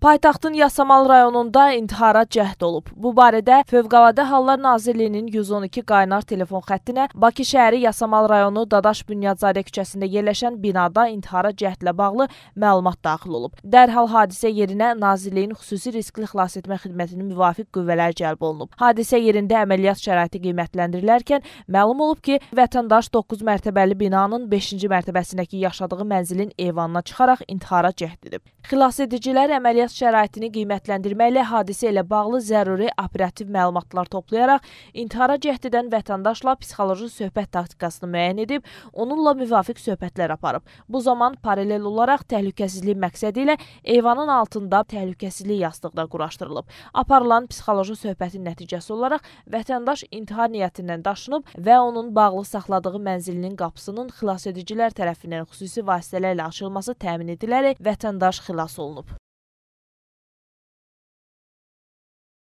Paytaxtın Yasamal rayonunda intihara cəhd olub. Bu barədə Fövqəladə Hallar Nazirliyinin 112 qaynar telefon xəttinə Bakı şəhəri Yasamal rayonu Dadaş Bünyadzadə küçəsində yerləşən binada intihara cəhdlə bağlı məlumat daxil olub. Dərhal hadisə yerinə Nazirliyin xüsusi riskli xilas etmə xidmətinin müvafiq qüvvələri cəlb olunub. Hadisə yerində əməliyyat şəraiti qiymətləndirilərkən məlum olub ki, vətəndaş 9 mərtəbəli binanın 5-ci mərtəbəsindəki yaşadığı mənzilin eyvanına çıxaraq intihara cəhd edib. Xilasedicilər əməliyyat həyat şəraitini qiymətləndirməklə hadisə ilə bağlı zəruri operativ məlumatlar toplayaraq intihara cəhd edən vətəndaşla psixoloji söhbət taktikasını müəyyən edib, onunla müvafiq söhbətlər aparıb. Bu zaman paralel olaraq təhlükəsizlik məqsədi ilə eyvanın altında təhlükəsizlik yastığı da quraşdırılıb. Aparılan psixoloji söhbətin nəticəsi olaraq vətəndaş intihar niyyətindən daşınıb və onun bağlı saxladığı mənzilinin qapısının xilasedicilər tərəfindən xüsusi vasitələrlə açılması təmin edilərək vətəndaş xilas olunub.